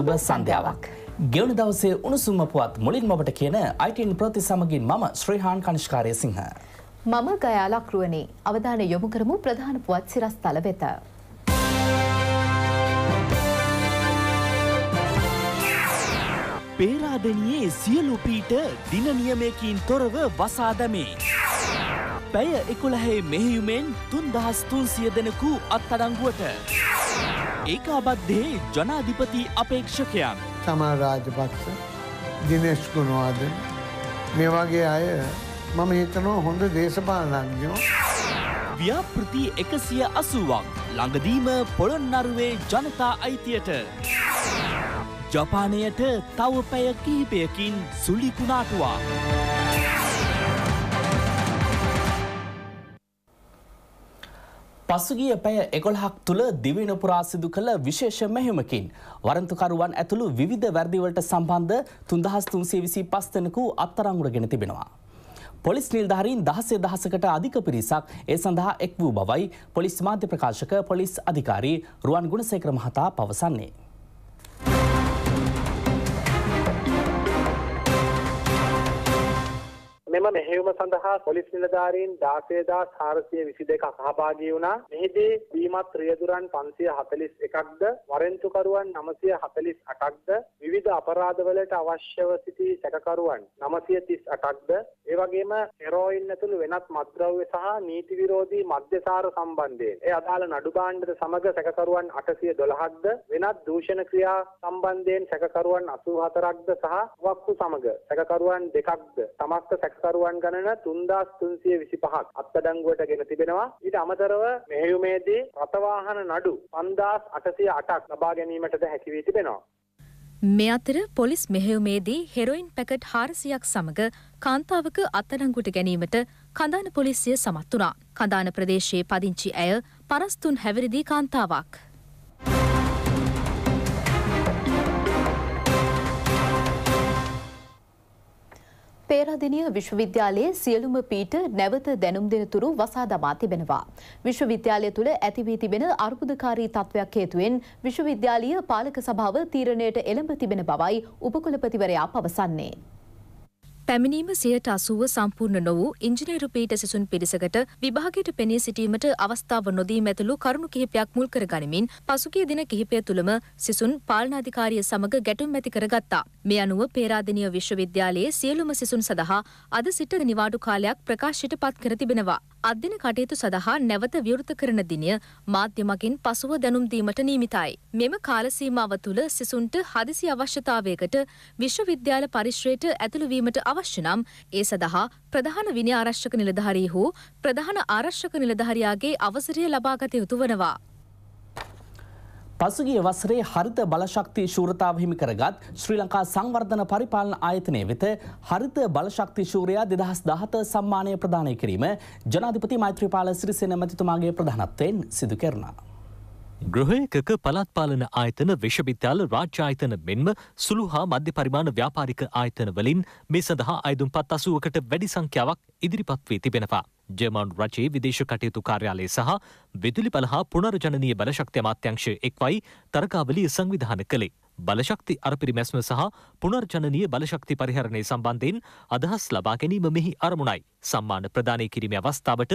සුබ සන්ධ්‍යාවක්. ගෙවුණු දවසේ උණුසුම පුවත් මුලින්ම ඔබට කියන අයිටන් ප්‍රති සමගින් මම ශ්‍රීහාන් කනිෂ්කාරය සිංහ. මම ගයාලක්රුවනි අවධානය යොමු කරමු ප්‍රධාන පුවත් සිරස්තල වෙත. පේරාදනියේ සියලු පීට දින නියමයකින් තොරව වසා දැමේ. පැය එකොළහේ මෙහියුමෙන් තුන්දහස් තුන්සිය දෙනකු අත්අඩංගුවට. ඒකාබද්ධයේ ජනාධිපති අපේක්ෂකයන් තමා රාජපක්ෂ දිනේශ් ගුණවාදන් මේ වගේ අය මම හිතනවා හොඳ දේශපාලනඥෝ. ව්‍යාපෘති එකසිය අසුවක් ළඟදීම පොළොන්නරුවේ ජනතා අයිතියට. ජපානයට තව පැය කිහිපයකින් සුලිකුණාටවා. පසුගිය පැය එකොළහක් තුළ දිවින පුරා සිදු කළ විශේෂ මෙහෙමකින්. වරන්තුකරුවන් ඇතුළු විධ වැරදිවලට සම්බන්ධ තුන්දහස් තුන්සේ විසි පස්තනකු අත්තරංගුරගෙන තිබෙනවා. පොලිස් නිල්ධාරීන් දහසේ දහසකට අධික පිරිසක් ඒ සඳහා එක් වූ බවයි පොලිස් මාධ්‍ය ප්‍රකාශක පොලිස් අධිකාරී රුවන් ගුණසේක්‍ර මහතා පවසන්නේ. මෙම මෙහෙයුම සඳහා පොලිස් නිලධාරීන් 16422ක් සහභාගී වුණා. මෙහිදී බීමත් රියදුරන් 541ක්ද වරෙන්තුකරුවන් 948ක්ද විවිධ අපරාධවලට අවශ්‍යව සිටි සැකකරුවන් 938ක්ද ඒ වගේම හෙරෝයින් ඇතුළු වෙනත් මත්ද්‍රව්‍ය සහ නීති විරෝධී මද්‍යසාර සම්බන්ධයෙන් ඒ අදාළ නඩු භාණ්ඩද සමග සැකකරුවන් 812ක්ද වෙනත් දූෂණ ක්‍රියා සම්බන්ධයෙන් සැකකරුවන් 84ක්ද සහ වක්කු සමග සැකකරුවන් දෙකක්ද සමස්ත සැකකරුවන් කරුවන් ගණන 3325ක් අත්අඩංගුවට ගෙන තිබෙනවා. ඊට අමතරව මෙහෙයුමේදී රථවාහන නඩු 5808ක් ලබා ගැනීමටද හැකි වී තිබෙනවා. මේ අතර පොලිස් මෙහෙයුමේදී හෙරොයින් පැකට් 400ක් සමග කාන්තාවක අත්අඩංගුවට ගැනීමට කඳාන පොලිසිය සමත් වුණා. කඳාන ප්‍රදේශයේ පදිංචි ඇය පරස්තුන් හැවිරිදි කාන්තාවක්. පේරාදෙණිය විශ්වවිද්‍යාලයේ සියලුම පීට නැවත දැනුම් දෙනතුරු වසා දමා තිබෙනවා. විශ්වවිද්‍යාලය තුළ ඇති වී තිබෙන අර්බුදකාරී තත්ත්වයක් හේතුවෙන් විශ්වවිද්‍යාලීය පාලක සභාව තීරණයට එළඹ තිබෙන බවයි උපකුලපතිවරයා පවසන්නේ. පැමිණීම සියයට අසුව සම්පූර්ණ නොවූ ඉංජිනේරු පීට සිසුන් පිරිසකට විභාගයට පෙනී සිටීමට අවස්ථාව නොදී මැතුළු කරුණු කිහිපයක් මුල් කර ගනිමින් පසුගිය දින කිහිපය තුළම සිසුන් පාලනාධිකාරිය සමග ගැටුම් ඇති කරගත්තා. මේ අනුව පේරාදෙනිය විශ්වවිද්‍යාලයේ සියලුම සිසුන් සඳහා අද සිට නිවාඩු කාලයක් ප්‍රකාශයට පත් කර තිබෙනවා. අධ්‍යන කටයුතු සඳහා නැවත විවෘත කරන දිනය මාධ්‍යමකින් පසුව දැනුම් දීමට නීමිතයි. මෙම කාලසීමාව තුළ සිසුන්ට හදිසි අවශ්‍යතාවයකට විශ්වවිද්‍යාල පරිශ්‍රයට ඇතුළුවීමට අව අවශ්‍ය නම් ඒ සඳහා ප්‍රධාන විනි ආරක්ෂක නිලධාරී හෝ ප්‍රධාන ආරක්ෂක නිලධාරියාගේ අවසරය ලබාගත යුතු වනවා. පසුගිය වසරේ හරිත බලශක්ති ශූරතාව හිමි කරගත් ශ්‍රී ලංකා සංවර්ධන පරිපාලන ආයතනය වෙත හරිත බලශක්ති ශූරයා දෙදහස් දහත සම්මානය ප්‍රධානය කිරීම ජනාධිපති මෛත්‍රපාල සිරිසෙන මැතිතුමාගේ ප්‍රධානත්වයෙන් සිදු කරනා. ගෘහයකක පළත්පාලන ආයතන විශ්වවිද්‍යාල රාජ්‍යායතන මෙන්ම සුළු හා මධ්‍ය පරිමාණ ව්‍යාපාරික ආයතන වලින් මේ සඳහා අයදුම් පත් අසුවකට වැඩි සංඛ්‍යාවක් ඉදිරිපත් වී තිබෙනවා. ජර්මන් රජයේ විදේශ කටයුතු කාර්යාලය සහ විදුලි පලහා පුනර්ජනනීය බලශක්ති අමාත්‍යංශය එක්වයි තරකාවලිය සංවිධාන කළේ. බලශක්ති අරපිරිමැස්ම සහ පුනර්ජනනීය බලශක්ති පරිහරණය සම්බන්ධයෙන් අදහස් ලබා ගැනීම මෙහි අරමුණයි. සම්මාන ප්‍රදානය කිරීම අවස්ථාවට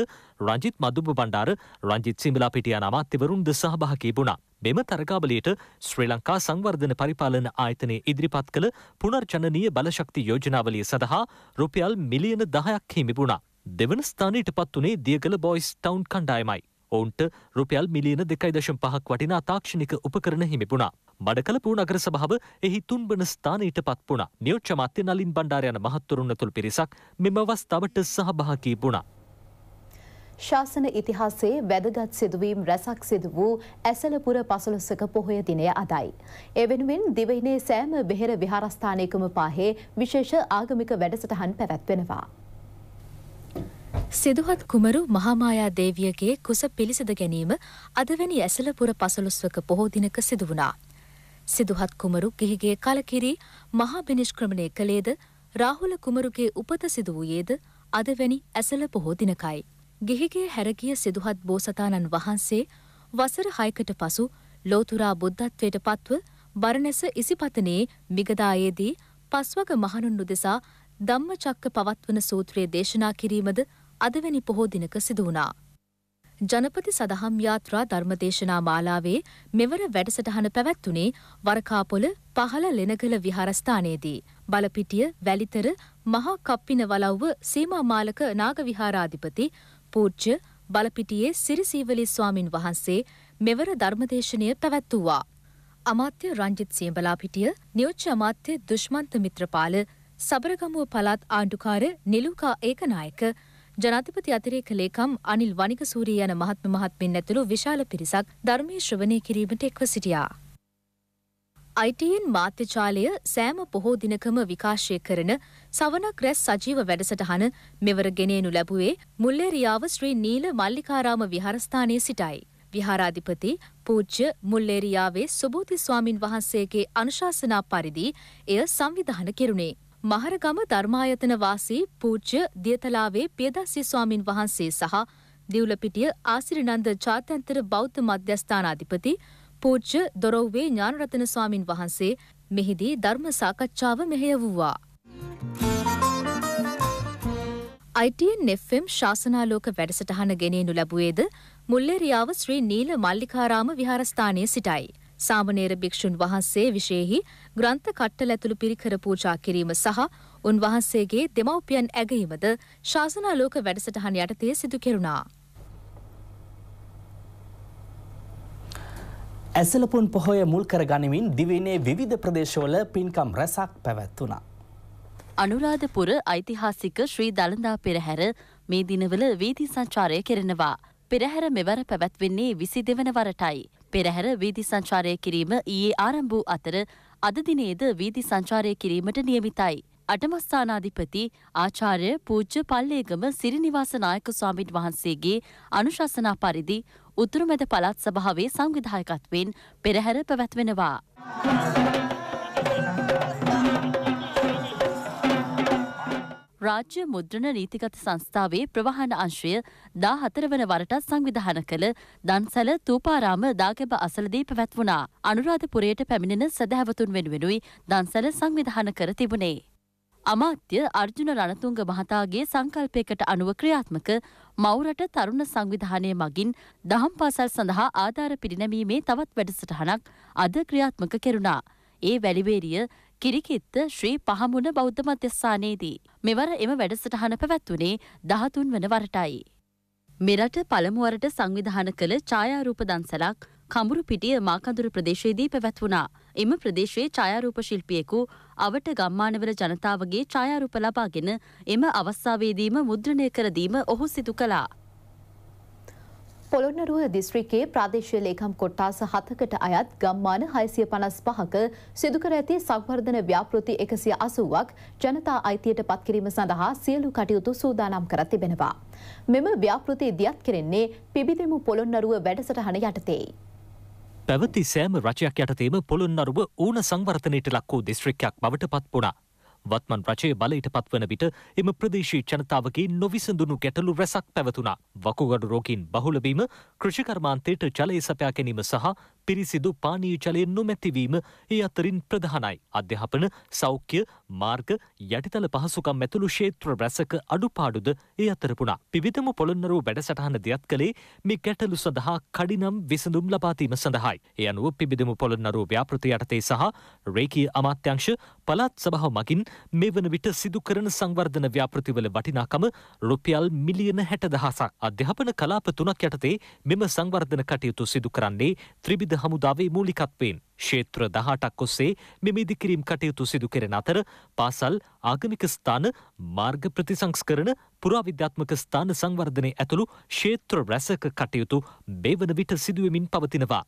රංජිත් මදුබ බණ්ඩාර රංජිත් සිමිලා පිටියන අමාත්‍යවරුන්ද සහභාගී වුණා. මෙම තරගාවලියට ශ්‍රී ලංකා සංවර්ධන පරිපාලන ආයතනය ඉදිරිපත් කළ පුනර්ජනනීය බලශක්ති යෝජනාවලිය සඳහා රුපියල් මිලියන දහයක් හිමි වුණා. දෙවන ස්ථානයට පත් වනේ දියගල බොයිස් ටවුන් කණ්ඩායමයි. ඔවුන්ට රුපියල් මිලියන දෙකයි දශම් පහක් වටිනා තාක්ෂණික උපකරණ හිමිපුුණා. බඩකලපූ නගර සභාව එහි තුන්වන ස්ථානයට පත් වුණා. නියෝච්ච මාත්‍ය නලින් බණ්ඩාර යන මහත්වරුන් ඇතුළු පිරිසක් මෙම අවස්ථාවට සහභාගී වුණා. ශාසන ඉතිහාසේ වැදගත් සිදුවීම් රැසක් සිදු වූ ඇසලපුර පසළොස්සක පොහොය දිනය අදයි. එවෙනුවෙන් දිවයිනේ සෑම බෙහෙර විහාරස්ථානයකම පාහේ විශේෂ ආගමික වැඩසටහන් පැවැත්වෙනවා. සිදුහත් කුමරු මහාමායා දේවියගේ කුස පිළිසඳ ගැනීම අදවැනි ඇසලපුර පසළොස්වක පොහෝ දිනක සිදුවනා. සිදුහත් කුමරු ගිහිගේ කලකිරී මහා බිනිෂ්ක්‍රමණය කළේද රාහුල කුමරුගේ උපත සිදු වූයේද අදවැනි ඇසල පොහෝ දිනකයි. ගිහිගේ හැරගිය සිදුහත් බෝසතාණන් වහන්සේ වසර හයකට පසු ලෝතුරා බුද්ධත්වයට පත්ව බරණැස ඉසිපතනයේ මිගදායේදී පස්වග මහණුන් උදෙසා ධම්මචක්ක පවත්වන සූත්‍රයේ දේශනා කිරීමද අදවැනි පොහෝ දිනක සිදු වුණා. ජනපති සදහම් යාත්‍රා ධර්මදේශනා මාලාවේ මෙවර වැඩසටහන පැවැත්වුණේ වරකාපොල පහළ ලෙනගල විහාරස්ථානයේදී. බලපිටිය වැලිතර මහා කප්පින වලව්ව සීමාමාලක නාග විහාරාධිපති පූජ්‍ය බලපිටියේ සිරිසීවලි ස්වාමින් වහන්සේ මෙවර ධර්මදේශනය පැවැත්වූවා. අමාත්‍ය රංජිත් සියඹලා පිටිය නියෝච්ච අමාත්‍ය දුෂ්මන්ත මිත්‍රපාල සබරගමුව පළාත් ආණ්ඩුකාර නිලුකා ඒකනායක ජනාධිපති අතිරේක ලේකම් අනිල් වනිකසූරිය යන මහත්ම මහත්මෙන් ඇතුළු විශාල පිරිසක් ධර්මයේ ශ්‍රවණය කිරීමට එක්ව සිටියා. අයිටයෙන් මාත්‍යචාලය සෑම පොහෝ දිනකම විකාශය කරන සවනක් රැස් සජීව වැඩසටහන මෙවර ගෙනේනු ලැබුවේ මුල්ලේරියාව ශ්‍රී නීල මල්ලිකාරාම විහාරස්ථානයේ සිටයි. විහාරාධිපති පූජ්‍ය මුල්ලේරියාවේ සුබෝති ස්වාමින් වහන්සේගේ අනුශාසනා පරිදි එය සංවිධාන කෙරුණේ. මහරගම ධර්මායතන වාසී පූජ්‍ය දියතලාවේ පියදස්සි ස්වාමින් වහන්සේ සහ දිවුලපිටිය ආසිරිනන්ද ජාත්‍යන්තර බෞද්ධ මධ්‍යස්ථානාධිපති පූජ්‍ය දොරොව්වේ ඥානරතන ස්වාමින් වහන්සේ මෙහිදී ධර්ම සාකච්ඡාව මෙහෙයවූවා. ITNFM ශාසනාලෝක වැඩසටහන ගෙනෙනු ලැබුවේද මුල්ලෙරියාව ශ්‍රී නීල මල්ලිකාරාම විහාරස්ථානය සිටයි. සාමනේර භික්ෂුන් වහන්සේ විශේෂෙහි ග්‍රන්ථ කට්ටල ඇතුළු පිරිකර පූජා කිරීම සහ උන්වහන්සේගේ දෙමව්පියන් ඇගීමද ශාසනාලෝක වැඩසටහන යටතේ සිදු කෙරුණා. ඇසලපුන් පොහොය මුල් කර ගනිමින් දිවිනේ විධ ප්‍රදේශවල පින්කම් රැසක් පැවැත්වුණා. අනුරාධපුර ඓතිහාසික ශ්‍රී දළදා පෙරහැර මේ දිනවල වීදි සංචාරය කෙරෙනවා. පෙරහැර මෙවර පැවැත්වෙන්නේ විසි දෙවන වරටයි. පෙරහැර වීදි සංචාරය කිරීම ඊයේ ආරම්භ වූ අතර අද දිනේද වීදි සංචාරය කිරීමට නියමිතයි. අටමස්ථානාධිපති ආචාර්ය පූජ්‍ය පල්ලේගම සිරිනිවාස නායක ස්වාමීන් වහන්සේගේ අනුශාසනා පරිදි උතුරුමැද පළාත් සභාවේ සංවිධායකත්වයෙන් පෙරහැර පැවැත්වෙනවා. රාජ්‍ය මුද්‍රණ නීතිගත සංස්ථාවේ ප්‍රවාහන අංශය දා හතරවන වරටත් සංවිධාන කළ දන්සැල තූපාරාම දාගැබ අසලදී පැවැත්වුණා. අනුරාධපුරයට පැමිණෙන සැදැහැවතුන් වෙනුවෙනුයි දන්සැල සංවිධාන කර තිබුණේ. අමාත්‍ය අර්ජුන රණතුංග මහතාගේ සංකල්පයකට අනුව ක්‍රියාත්මක මවුරට තරුණ සංවිධානය මගින් දහම් පාසල් සඳහා ආධාර පිරිනැමීමේ තවත් වැඩසටහනක් අද ක්‍රියාත්මක කෙරුණා. ඒ වැලිවේරිය කිරිකිත්ත ශ්‍රී පහමුණ බෞද්ධ මධ්‍යස්ථානයේදී. මෙවර එම වැඩසටහන පැවැත්වුණේ දහතුන් වන වරටයි. මෙරට පළමුුවරට සංවිධාන කළ ඡායාරූප දන්සලක් කඹුරු පිටිය මාකඳුරු ප්‍රදේශයේදී පැවැත්වුණා. එම ප්‍රදේශයේ ඡායාරූප ශිල්පියෙකු අවට ගම්මානවල ජනතාවගේ ඡායාරූප ලබාගෙන එම අවස්ථාවේදීම මුද්‍රණය කර දීම ඔහු සිදු කළා. පොළොන්නරුව දිස්ත්‍රිකයේ ප්‍රාදේශීය ලේකම් කොට්ටාස හතකට අයත් ගම්මාන හයසිය පනස් පහක සිදුකර ඇති සංවර්ධන ව්‍යාපෘති එකසිය අසුවක් ජනතා අයිතියට පත්කිරීම සඳහා සියලු කටයුතු සූදානම් කර තිබෙනවා. මෙම ව්‍යාපෘති දියත් කෙරෙන්නේ පිබිදෙමු පොළොන්නරුව වැඩසටහන යටතේ. පැවති සෑම රජයක් යටතේම පොළොන්නරුව ඌන සංවර්ධනයට ලක් වූ දිස්ත්‍රික්කයක් බවට පත් වුණා. වත්මන් රජය බලයට පත්වන විට එම ප්‍රදේශී ජනතාවගේ නොවිසඳුණු ගැටලු රැසක් පැවතුනා. වකුගඩු රෝගීන් බහුලවීම, කෘෂිකර්මාන්තයට ජලය සපයා ගැනීම සහ පිරිසිදු පානීය ජලය නොමැතිවීම ඒ අතරින් ප්‍රධානයි. අධ්‍යාපන, සෞඛ්‍ය, මාර්ග, යටිතල පහසුකම් ඇතුළු ක්ෂේත්‍ර රැසක අඩුපාඩුද ඒ අතරපුණා. විවිධම පොළොන්නරුව වැඩසටහන දියත් කළේ මේ ගැටලු සඳහා කඩිනම් විසඳුම් ලබාදීම සඳහායි. ඒ අනුව පිබිදම පොළොන්නරුව ව්‍යාපෘති යටතේ සහ රේකී අමාත්‍යංශ පළාත් සභාව මගින් මේ වන විට සිදුකරන සංවර්ධන ව්‍යාපෘතිවල වටිනාකම රුපියල් මිලියන හැටදහසක් අධ්‍යාපන කලාප තුනක් යටතේ මෙම සංවර්ධන කටයුතු සිදු කරන්නේ ත්‍රිවිධ හමුදාවේ මූලිකත්වයෙන් ක්ෂේත්‍ර දහටක් ඔස්සේ මෙම ඉදිකිරීම් කටයුතු සිදු කෙරෙන අතර පාසල් ආගමික ස්ථාන මාර්ග ප්‍රතිසංස්කරන පුරාවිද්‍යාත්මක ස්ථාන සංවර්ධනය ඇතුළු ක්ෂේත්‍ර රැසක කටයුතු මේ වන විට සිදුවමින් පවතිනවා.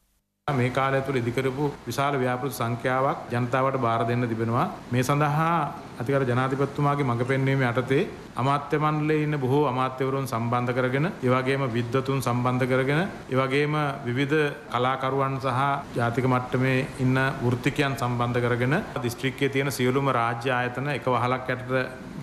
මේ කාලය තුළ ඉදිකරපු විශාල ව්‍යාපෘති සංඛ්‍යාවක් ජනතාවට බාර දෙන්න තිබෙනවා. මේ සඳහා අතිකර ජනාධිපතිතුමාගේ මඟ පෙන්වීම යටතේ අමාත්‍ය මණ්ඩලයේ ඉන්න බොහෝ අමාත්‍යවරුන් සම්බන්ධ කරගෙන, ඒ වගේම විද්වතුන් සම්බන්ධ කරගෙන, ඒ වගේම විවිධ කලාකරුවන් සහ ජාතික මට්ටමේ ඉන්න වෘත්තිකයන් සම්බන්ධ කරගෙන දිස්ත්‍රික්කයේ තියෙන සියලුම රාජ්‍ය ආයතන එක වහලක් යටට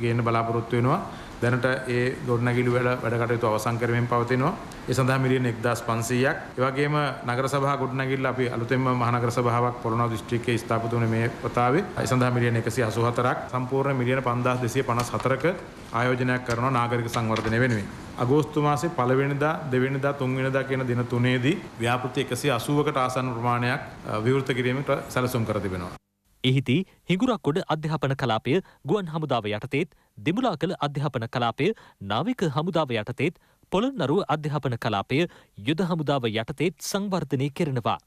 ගේන්න බලාපොරොත්තු වෙනවා. දැනට ඒ ගොඩනැගිලි වැඩ වැඩ කටයුතු අවසන් කරමින් පවතිනවා. ඒ සඳහා මිලියන 1500ක්. ඒ වගේම නගර සභා ගොඩනැගිල්ල අපි අලුතෙන්ම මහනගර සභාවක් පොළොන්නරුව දිස්ත්‍රික්කයේ ස්ථාපිත වුණේ මේ වතාවේ. ඒ සඳහා මිලියන 184ක් සම්පූර්ණ මිලියන 5254ක ආයෝජනයක් කරනවා නාගරික සංවර්ධනය වෙනුවෙන්. අගෝස්තු මාසේ පළවෙනිදා දෙවෙනිදා තුන්වෙනිදා කියන දින තුනේදී ව්‍යාපෘති 180කට ආසන්න ප්‍රමාණයක් විවෘත කිරීමට සැලසුම් කර තිබෙනවා. එහිදී හිඟුරක්කොඩ අධ්‍යාපන කලාපය ගුවන් හමුදාව යටතේත් දෙමුලා කළ අධ්‍යාපන කලාපය නාවික හමුදාව යටතේත් පොළොන්නරුව අධ්‍යාපන කලාපය යුද හමුදාව යටතේත් සංවර්ධනය කරනවා.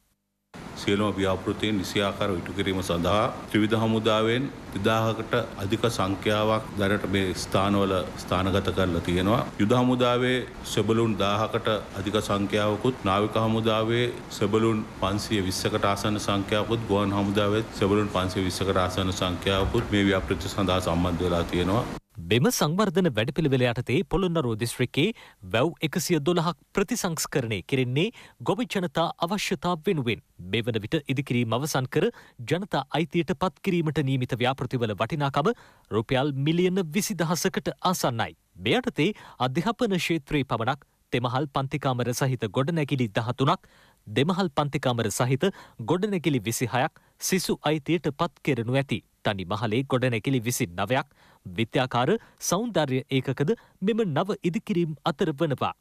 සියලුම ව්‍යාපෘතීන් නිසියාකාර ඉටු කිරීම සඳහා ත්‍රිවිධ හමුදාවෙන් 2000කට අධික සංඛ්‍යාවක් දැනට මේ ස්ථානවල ස්ථානගත කරලා තියෙනවා. යුද හමුදාවේ සෙබළුන් 1000කට අධික සංඛ්‍යාවකුත් නාවික හමුදාවේ සෙබළුන් 520කට ආසන්න සංඛ්‍යාවකුත් ගුවන් හමුදාවේ සෙබළුන් 520කට ආසන්න සංඛ්‍යාවකුත් මේ ව්‍යාපෘති සඳහා සම්බන්ධ වෙලා තියෙනවා. මෙම සංවර්ධන වැඩපිළිවෙල යටතේ පොළොන්නරුව දිස්ත්‍රික්කේ වැව් එකසිය දොළහක් ප්‍රතිසංස්කරණය කෙරෙන්නේ ගොවි ජනතා අවශ්‍යතා වෙනුවෙන්. මෙවන විට ඉදිකිරීම අවසන් කර ජනතා අයිතියට පත්කිරීමට නීමිත ව්‍යාපෘතිවල වටිනාකම රුපියල් මිලියන විසිදහසකට ආසන්නයි. මෙයටතේ අධ්‍යාපන ශේත්‍රයේ පමණක් තෙමහල් පන්තිකාමර සහිත ගොඩනැකිලි දහතුනක් දෙමහල් පන්තිකාමර සහිත ගොඩනැකිලි විසිහයක් සිසු අයිතියට පත් කෙරනු ඇති. තනි මහලේ ගොඩනැකිලි විසි නවයක් විත්‍යාකාර සෞන්දර්ය ඒකකද මෙම නව ඉදිකිරීම් අතර වනවා.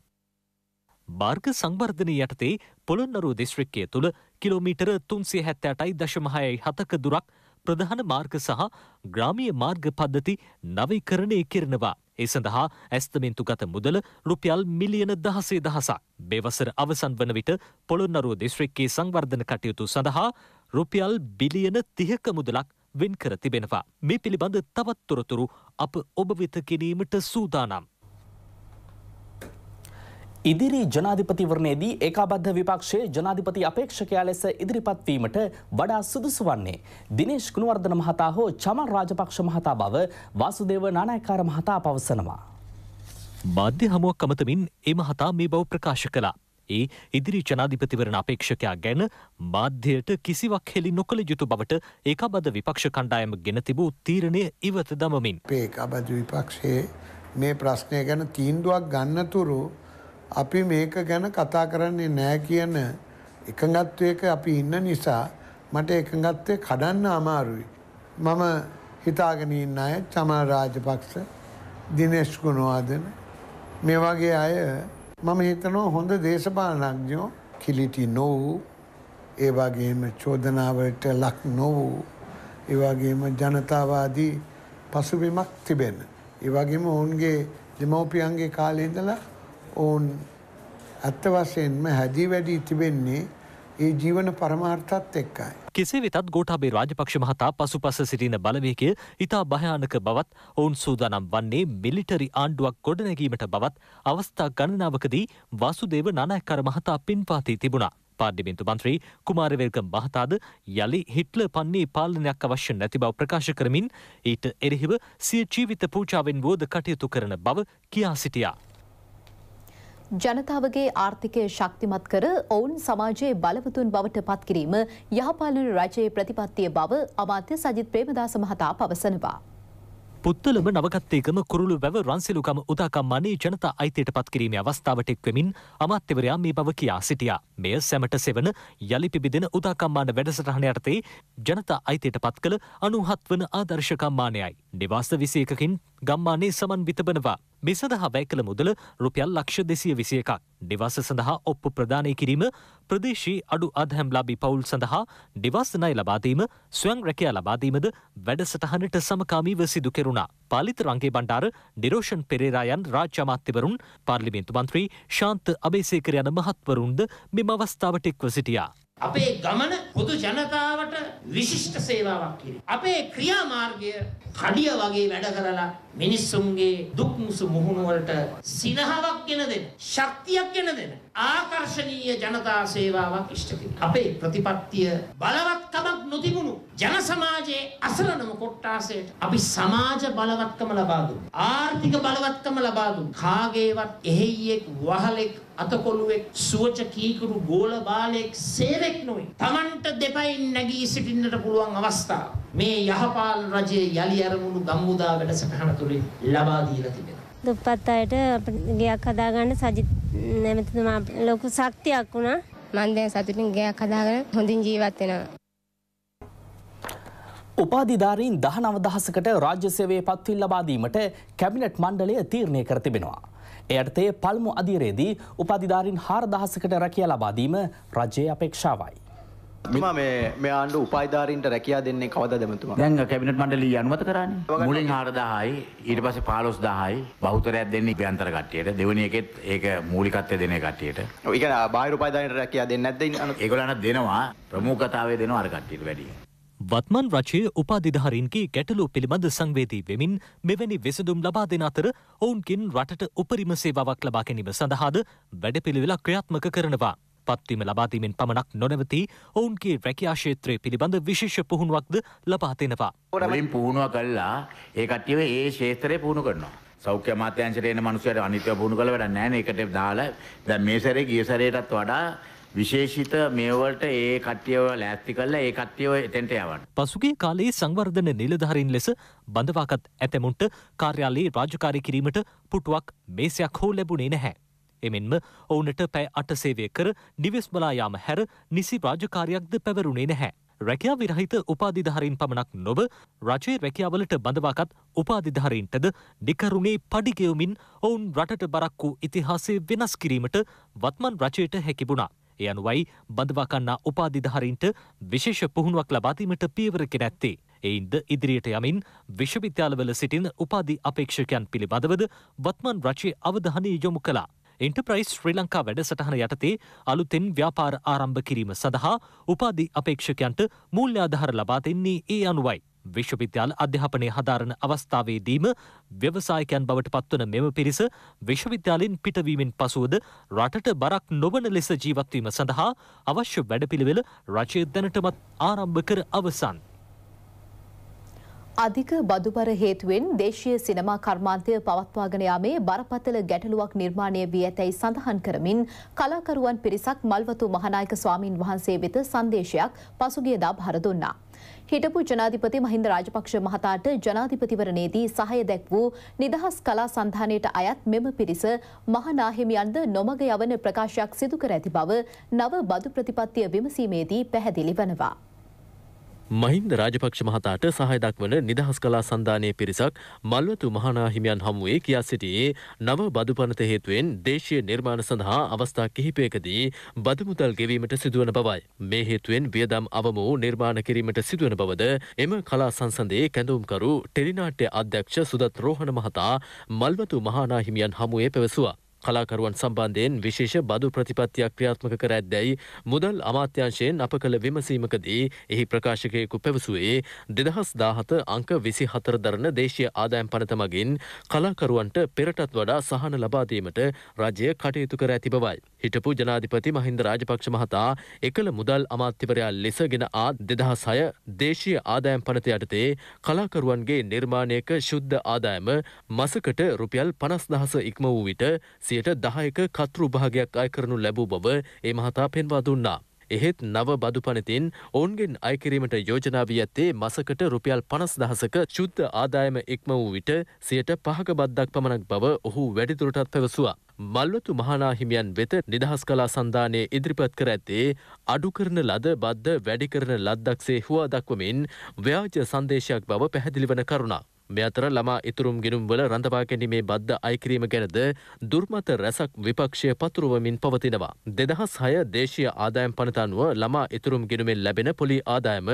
මාර්ග සංවර්ධනය යටතේ පොළොන්නරු දිස්ත්‍රික්කය තුළ කිලෝමීටර තුන්සේ හැත්ත අටයි දශමහයයි හතක දුරක් ප්‍රධාන මාර්ග සහ ග්‍රාමිය මාර්ග පද්ධති නවීකරණය කරනවා. ඒ සඳහා ඇස්තමෙන්තු ගත මුදල රුපියල් මිලියන දහසේ දහසක්. බෙවසර අවසන් වන විට පොළොන්නරුව දිස්ත්‍රික්කයේ සංවර්ධන කටයුතු සඳහා රුපියල් බිලියන තිහක මුදලක් වෙන් කර තිබෙනවා. මේ පිළිබඳ තවත් තොරතුරු අප ඔබ වෙත ගෙනීමට සූදානම්. ඉදිරි ජනාධිපතිවරණයේදී ඒකාබද්ධ විපක්ෂයේ ජනාධිපති අපේක්ෂකයා ලෙස ඉදිරිපත් වීමට වඩා සුදුසු වන්නේ දිනේෂ් ගුණවර්ධන මහතා හෝ චමන් රාජපක්ෂ මහතා බව වාසුදේව නානායකාර මහතා පවසනවා. මාධ්‍ය හමුවක් අමතමින් ඒ මහතා මේ බව ප්‍රකාශ කළා. ඒ ඉදිරි ජනාධිපතිවරණ අපේක්ෂකයා ගැන මාධ්‍යයට කිසිවක් හෙළි නොකළ යුතු බවට ඒකාබද විපක්ෂ කණ්ඩායම ගෙන තිබූ තීරණය ඉවත දමමින්. ඒකාබද විපක්ෂයේ මේ ප්‍රශ්නය ගැන තීන්දුවක් ගන්නතුරු අපි මේක ගැන කතා කරන්නේ නෑ කියන එකඟත්වයක අපි ඉන්න නිසා මට එකඟත්වය කඩන්න අමාරුයි. මම හිතාගෙන ඉන්න අය චමල් රාජපක්ෂ දිනේශ් ගුණවාදන මේ වගේ අය මම හිතනවා හොඳ දේශපාලනඥයෝ කිලිටි නොවූ ඒ වගේම චෝදනාවලට ලක් නොවූ ඒ වගේම ජනතාවාදී පසුබිමක් තිබෙන. ඒ වගේම ඔවුන්ගේ දෙමව්පියන්ගේ කාලේ ඉඳලා ඔවුන් ඇත්ත වශයෙන්ම හැදී වැඩී තිබෙන්නේ ඒ ජීවන පරමාර්ථත් එක්කයි. කෙසේ වෙතත් ගෝටාබේ රාජපක්ෂ මහතා පසු පස සිටින බලවේකය ඉතා භයානක බවත් ඔවුන් සූදානම් වන්නේ මිලිටරි ආණ්ඩුවක් ගොඩනැගීමට බවත් අවස්ථා ගණනාවකදී වසුදේව නනැක්කර මහතා පින්පාතී තිබුණා. පාර්ඩිමින්තු මන්ත්‍රී කුමාරවල්කම් මහතාද යළි හිට්ල පන්නේ පාලනයක් අවශ්‍ය නැති බව ප්‍රකාශ කරමින් ඊට එරෙහිව සිය ජීවිත පූජාවෙන් බෝධ කටයුතු කරන බව කියා සිටියා. ජනතාවගේ ආර්ථිකය ශක්තිමත් කර ඔවුන් සමාජයේ බලවතුන් බවට පත්කිරීම යහපාලන රජයේ ප්‍රතිපත්තිය බව අමාත්‍ය සජිත් ප්‍රේමදාස මහතා පවසනවා. පුත්තලම නවකත්තේකම කුරුළු වැව රන්සිලුකම උදාකම්මානයේ ජනතා අයිතියට පත්කිරීමේ අවස්ථාවට එක්වෙමින් අමාත්‍යවරයා මේ බව කියා සිටියා. මෙය සැමට සෙවන යළිපිබිදෙන උදාකම්මාන වැඩසටහන යටතේ ජනතා අයිතියට පත් කළ අනුහත් වන ආදර්ශකම්මානයයි. නිවාස විසයකකින් ගම්මානයේ සමන්විත වනවා. මේ සඳහා වැය කළ මුදල රුපියල් ලක්ෂ දෙසිය විසිය එකක්. ඩිවස සඳහා ඔප්පු ප්‍රධානය කිරීම ප්‍රදේශී අඩු අදහැම් ලබි පවුල් සඳහා ඩිවස් නය ලබාදීම ස්වං රැකයා ලබාදීමද වැඩසටහනට සමකාමීව සිදු කෙරුණා. පාලිත රංගේ බණ්ඩාර ඩිරෝෂන් පෙරේරායන් රාජ්‍යමාත්‍යවරුන් පාර්ලිමේන්තු මන්ත්‍රී ශාන්ත අභේසේකර යන මහත්වරුන්ද මෙම අවස්ථාවට එක්ව සිටියා. අපේ ගමන පොදු ජනතාවට විශිෂ්ට සේවාවක් කිරීම. අපේ ක්‍රියාමාර්ගය කඩිය වගේ වැඩ කරලා මිනිස්සුන්ගේ දුක් මුසු මුහුණු වලට සිනහාවක් ගෙන දෙන, ශක්තියක් ගෙන දෙන ආකර්ශනීය ජනතා සේවාවක් ඉෂ්ට අපේ ප්‍රතිපත්තිය බලවත්කමක් නොතිබුණු ජන සමාජයේ අසරණම කොට්ටාසයට අපි සමාජ බලවත්කම ලබා ආර්ථික බලවත්කම ලබා කාගේවත් එහෙයියෙක් වහලෙක් අතකොළුවෙක් සුවච කීකරු ගෝල බාලෙක් සේවෙක් නොවේ. Tamanට දෙපයින් නැගී සිටින්නට පුළුවන් අවස්ථාව මේ යහපාලන රජයේ යලි අරමුණු ගම්මුදා වැඩසටහන තුලින් ලබා දීලා තිබෙනවා. දුප්පත් අයට ගයක් හදාගන්න සජිත් නැමතිතුමා ලොකු ශක්තියක් වුණා මන්දය සතුටින් ගයක් හදාගෙන හොඳින් ජීවත්වෙනවා. උපාධිධාරීන් දහ නවදහසකට රාජ්‍යසේවය පත්විල් ලබාදීමට කැබිනට් මණ්ඩලය තීරණය කර තිබෙනවා. එයටතේ පල්මු අධීරයේදී උපාධිධාරින් හාරදහසකට රැකිය ලබාදීම රජය අපේක්ෂාවයි. මෙතුමා මේ මේ ආණ්ඩු උපාධිධාරීන්ට රැකියා දෙන්නේ කවදද මෙතුමා? දැන් කැබිනට් මණ්ඩලය අනුමත කරානේ. මුලින් 4000යි ඊට පස්සේ 15000යි බහුතරයක් දෙන්නේ ඉභ්‍යන්තර කට්ටියට. දෙවෙනි එකෙත් ඒක මූලිකත්වය දෙන කට්ටියට. ඔව් ඒ කියන්නේ බාහිර උපාධිධාරීන්ට රැකියා දෙන්නේ නැද්ද? ඒගොල්ලන් දෙනවා ප්‍රමුඛතාවය දෙනවා අර කට්ටියට වැඩිය. වත්මන් රජය උපාධිධාරීන්ගේ ගැටලු පිළිබඳ සංවේදී වෙමින් මෙවැනි විසඳුම් ලබා දෙන අතර ඔවුන්ගෙන් රටට උපරිම සේවාවක් ලබා ගැනීම සඳහාද වැඩපිළිවෙලක් ක්‍රියාත්මක කරනවා. පත්වීම ලබාදීමෙන් පමණක් නොනැවති ඔවුන්ගේ රැකයා ශේත්‍රය පිළිබඳ විශේෂ පුහුණුවක්ද ලබාතෙනවා. ොඩලින් පුහුණුව කල්ලා ඒකටව ඒ ශේත්‍රය පුහුණු කරනවා. සෞඛ්‍ය මාත්‍යංශරයන මනුසයට අනිත්‍ය පුහුණු කළ වැඩ නෑන එකට දාලා ද මේ සැරේ ගිය සරයටත් වඩා විශේෂිත මේවලට ඒ කට්ටියව ලෑස්ති කල්ලා ඒ කට්ටියව එතැන්ට යවන්. පසුගේ කාලයේ සංවර්ධන නිලධහරින් ලෙස බඳවාකත් ඇතැමුන්ට කාර්යාලයේ රාජකාරය කිරීමට පුටුවක් මේසයක් හෝ ලැබුණේ නැහැ. එමෙන්ම ඔවුනට පැ අට සේවය කර නිවෙස් බලායාම හැර නිසි රාජකාරයක්ද පැවරුණේ නැහැ. රැකයා විරහිත උපාධිධහරින් පමණක් නොව රජයේ රැකියාවලට බඳවාකත් උපාධිධහරින්ටද නිකරුණේ පඩිගෙවමින් ඔවුන් රටට බරක් වූ ඉතිහාසේ වෙනස් කිරීමට වත්මන් රජයට හැකිබුණා. එ අනුවයි බඳවාකන්නා උපාධිධහරින්ට විශේෂ පුහුණුවක් ලබාදීමට පියවරකෙන ඇත්තේ. එයින්ද ඉදිරියට යමින් විශ්වවිද්‍යාලවල සිටින් උපාධි අපේක්ෂකයන් පිළිබඳවද වත්මන් රචයේ අවධහනය යොමු කලා. එන්ටප්‍රයිස් ශ්‍රී ලංකා වැඩසටහන යටතේ අලුතෙන් ව්‍යාපාර ආරම්භ කිරීම සඳහා උපාධි අපේක්ෂකයන්ට මූල්‍ය අධහර ලබා දෙන්නේ ඒ අනුවයි. විශ්වවිද්‍යාල අධ්‍යාපනය හදාරන අවස්ථාවේදීම ව්‍යවසායකයන් බවට පත්වන මෙම පිරිස විශ්වවිද්‍යාලෙන් පිටවීමෙන් පසුවද රටට බරක් නොවන ලෙස ජීවත්වීම සඳහා අවශ්‍ය වැඩපිළිවෙල රජය දැනටමත් ආරම්භ කර අවසන්. අධික බදුබර හේතුවෙන් දේශීය සිනමා කර්මාන්තය පවත්වාගෙන යාමේ බරපතල ගැටලුවක් නිර්මාණය වී ඇතැයි සඳහන් කරමින් කලාකරුවන් පිරිසක් මල්වතු මහනායක ස්වාමින් වහන්සේ වෙත සංදේශයක් පසුගියදා භාර දුන්නා. හිටපු ජනාධිපති මහින්ද රාජපක්ෂ මහතාට ජනාධිපතිවරණයේදී සහය දැක් වූ නිදහස් කලා සන්ධානයට අයත් මෙම පිරිස මහනාහිමියන්ද නොමග යවන ප්‍රකාශයක් සිදු කර ඇති බව නව බදු ප්‍රතිපත්තිය විමසීමේදී පැහැදිලි වනවා. මහින්ද රාජපක්ෂ මහතාට සහය දක්වන නිදහස් කලා සන්ධානය පිරිසක් මල්වතු මහනාහිමියන් හමුවේ කියා සිටියේ නව බදුපනත හේතුවෙන් දේශය නිර්මාණ සඳහා අවස්ථා කිහිපයකදී බදමුදල් ගෙවීමට සිදුවන බවයි. මේ හේතුවෙන් වියදම් අවම වූ නිර්මාණ කිරීමට සිදුවන බවද එම කලා සංසන්ධයේ කැඳුම්කරු ටෙලිනාට්‍ය අධ්‍යක්ෂ සුදත් රෝහණ මහතා මල්වතු මහනාහිමියන් හමුවේ පැවසවා. කලාකරුවන් සම්බන්ධයෙන් විශේෂ බදු ප්‍රතිපත්තියක් ක්‍රියාත්මක කර ඇත්දැයි මුදල් අමාත්‍යංශයෙන් අප කළ විමසීමකදී එහි ප්‍රකාශකයෙකු පැවසුවේ දෙදහස් දාහත අංක විසි හතර දරන දේශය ආදායම් පනත මගින් කලාකරුවන්ට පෙරටත් වඩා සහන ලබාදීමට රජය කටයුතු කර ඇති බවයි. හිටපු ජනාධිපති මහින්ද රාජපක්ෂ මහතා එකළ මුදල් අමාත්‍යවරයා ලෙසගෙන ආ දෙදහස් හය දේශීය ආදායම් පනත යටතේ කලාකරුවන්ගේ නිර්මාණයක ශුද්ධ ආදායම මසකට රුපියල් පනස් දහස ඉක්ම වූ විට සිය සියයට දහයක කතෘ භාගයක් අයකරනු ලැබූ බව ඒ මහතා පෙන්වා දුන්නා. එහෙත් නව බදු පනතින් ඔවුන්ගෙන් අයකිරීමට යෝජනා වී ඇත්තේ මසකට රුපියල් පනස් දහසක ශුද්ධ ආදායම ඉක්ම වූ විට සියට පහක බද්දක් පමණක් බව ඔහු වැඩිදුරටත් පැවසුවා. මල්වතු මහනාහිමියන් වෙත නිදහස් කලා සන්ධානය ඉදිරිපත් කර ඇත්තේ අඩු කරන ලද බද්ද වැඩි කරන ලද්දක්සේ හුවා දක්වමින් ව්‍යාජ සංදේශයක් බව පැහැදිලිවන කරුණා. මේ අතර ළමා ඉතුරුම් ගිනුම්වල රඳවා ගැනීමේ බද්ධ අයිකිරීම ගැනද දුර්මත රැසක් විපක්ෂය පතුරුවමින් පවතිනවා. දෙදහස් හය දේශීය ආදායම් පනතනුව ළමා ඉතුරුම් ගිනුමෙන් ලැබෙන පොලි ආදායම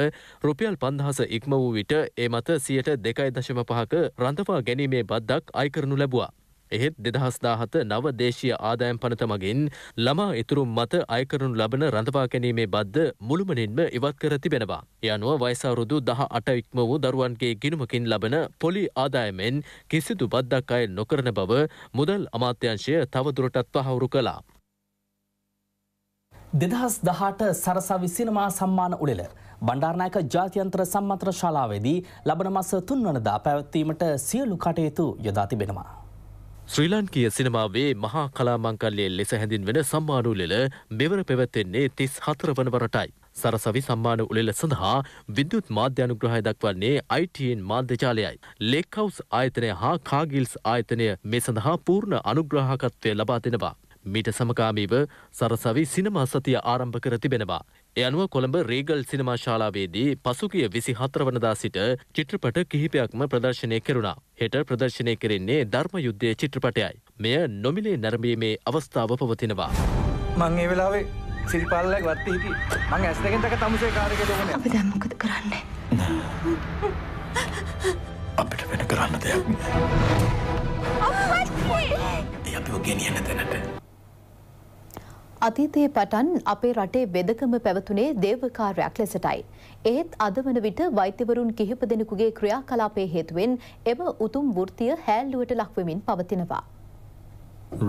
රුපියල් පන්දහස ඉක්ම වූ විට ඒ මත සියට දෙකයි දශම පහක රඳවා ගැනීමේ බද්දක් අයිකරනු ලැබවා. එහෙත් දෙදහස් දාහත නව දේශීය ආදායම් පනත මගින් ළමා ඉතුරුම් මත අයකරනු ලබන රඳවා ගැනීමේ බද්ද මුළුමනින්ම ඉවත් කර තිබෙනවා. ඒ අනුව වයසවරුදු දහ අට ඉක්ම වූ දරුවන්ගේ ගිණුමකින් ලබන පොලි ආදායමෙන් කිසිදු බද්දක් අය නොකරන බව මුදල් අමාත්‍යංශය තවදුරටත් පහවුරු කළා. දෙදහස් දහට සරසවි සිනමා සම්මාන උළෙල බණ්ඩාරනායක ජාතියන්ත්‍ර සම්මන්ත්‍ර ශාලාවේදී ලබන මස තුන්වනදා පැවැත්වීමට සියලු කටයුතු යොදා තිබෙනවා. ශ්‍රී ලංකීය සිනමාවේ මහා කලාමංකල්ලය ලෙස හැඳින්වෙන සම්මාන උළෙල මෙවර පැවැත්වෙන්නේ තිස් හතර වන වරටයි. සරසවි සම්මාන උළෙල සඳහා විද්‍යුත් මාධ්‍ය අනුග්‍රහය දක්වන්නේ ITN මාධ්‍යජාලයයි. ලේක්හවුස් ආයතනය හා කාගිල්ස් ආයතනය මේ සඳහා පූර්ණ අනුග්‍රහකත්වය ලබා දෙෙනවා. මීට සමකාමීව සරසවි සිනමා සතිය ආරම්භ කර තිබෙනවා. එ අනුව කොළඹ රේගල් සිනමා ශාලාවේදී පසුගිය විසි හතර වනදා සිට චිත්‍රපට කිහිපයක්ම ප්‍රදර්ශනය කෙරුණා. හෙට ප්‍රදර්ශනය කෙරෙන්නේ ධර්ම යුද්ධය චිත්‍රපටයයි. මෙය නොමිලේ නැරඹීමේ අවස්ථාව පවතිනවා. මං ඒ වෙලාවේ සිල්පල්ලක් වත්ත හිටි මං ඇස් දෙකෙන් දක තමුසේ කාරක දෙගෙන අපි දැන් මොකද කරන්නේ? අපිට වෙන කරන්න දෙයක් නෑ. අපිව ගෙනියන තැනට අතීතයේ පටන් අපේ රටේ වෙදකම පැවතුනේ දේවකාරයක් ලෙසටයි. ඒත් අද වන විට වෛද්‍යවරුන් කිහිප දෙනෙකුගේ ක්‍රියාකලාපයේ හේතුවෙන් එම උතුම් වෘත්තිය හැල්ලුවට ලක්වෙමින් පවතිනවා.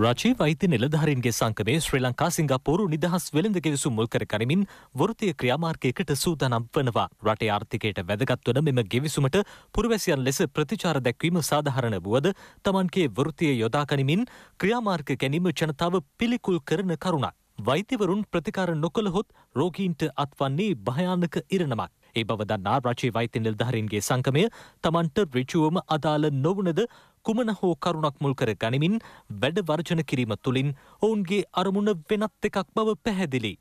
රජී වෛති නිලධාරින්ගේ සංකමේ ශ්‍රී ලංකා සිංගපූරු නිදහස් වෙළඳගෙවිසු මුල් කර කරමින් වෘතිය ක්‍රියාමාර්ගයකට සූදානම් වනවා. රටේ ආර්ථිකයට වැදගත්වන මෙම ගෙවිසුමට පුරවැසියන් ලෙස ප්‍රතිචාර දැක්වීම සාධාරණ වුවද තමන්ගේ වෘතිය යොදාගනිමින් ක්‍රියාමාර්ග ගැනීම ජනතාව පිළිකුල් කරන කරුණක්. වෛද්‍යවරුන් ප්‍රතිකාර නොකළහොත් රෝගීන්ට අත්වන්නේ භයානක ඉරණමක්. ඒ බව දන්නා රජයේ වෛත්‍ය නිලධාරීන්ගේ සංගමය තමන්ට ඍජුවම අදාළ නොවුනද කුමන හෝ කරුණක් මුල් කර ගනිමින් වැඩ වර්ජන කිරීම තුළින් ඔවුන්ගේ අරමුණ වෙනත් එකක් බව පැහැදිලි.